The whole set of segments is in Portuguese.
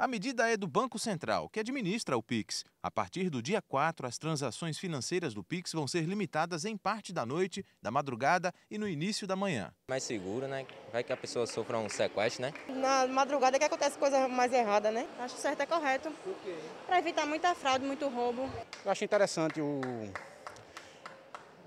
A medida é do Banco Central, que administra o Pix. A partir do dia 4, as transações financeiras do Pix vão ser limitadas em parte da noite, da madrugada e no início da manhã. Mais seguro, né? Vai que a pessoa sofra um sequestro, né? Na madrugada é que acontece coisa mais errada, né? Acho certo é correto. Por quê? Para evitar muita fraude, muito roubo. Eu acho interessante o,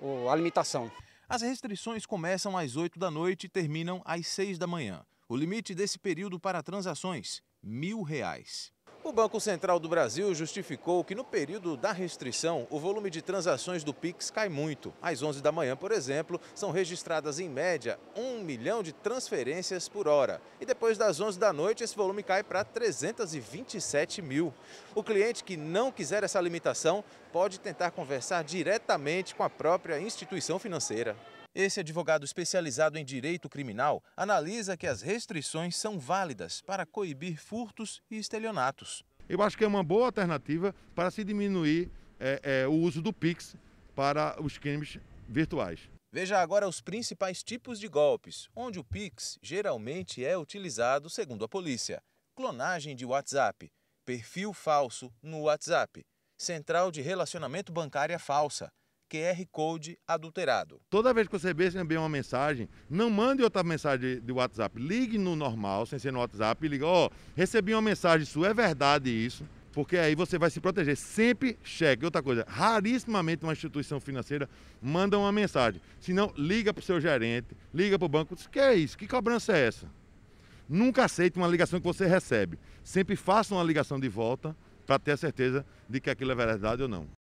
o... a limitação. As restrições começam às 8 da noite e terminam às 6 da manhã. O limite desse período para transações mil reais. O Banco Central do Brasil justificou que no período da restrição, o volume de transações do Pix cai muito. Às 11 da manhã, por exemplo, são registradas em média 1 milhão de transferências por hora. E depois das 11 da noite, esse volume cai para 327 mil. O cliente que não quiser essa limitação pode tentar conversar diretamente com a própria instituição financeira. Esse advogado especializado em direito criminal analisa que as restrições são válidas para coibir furtos e estelionatos. Eu acho que é uma boa alternativa para se diminuir é, é, o uso do Pix para os crimes virtuais. Veja agora os principais tipos de golpes, onde o Pix geralmente é utilizado, segundo a polícia: clonagem de WhatsApp, perfil falso no WhatsApp, central de relacionamento bancária falsa, QR Code adulterado. Toda vez que você receber uma mensagem, não mande outra mensagem de WhatsApp. Ligue no normal, sem ser no WhatsApp, e liga, ó, oh, recebi uma mensagem sua, é verdade isso? porque aí você vai se proteger. Sempre cheque. Outra coisa, rarissimamente uma instituição financeira manda uma mensagem. Se não, liga para o seu gerente, liga para o banco. Diz, que é isso? Que cobrança é essa? Nunca aceite uma ligação que você recebe. Sempre faça uma ligação de volta para ter a certeza de que aquilo é verdade ou não.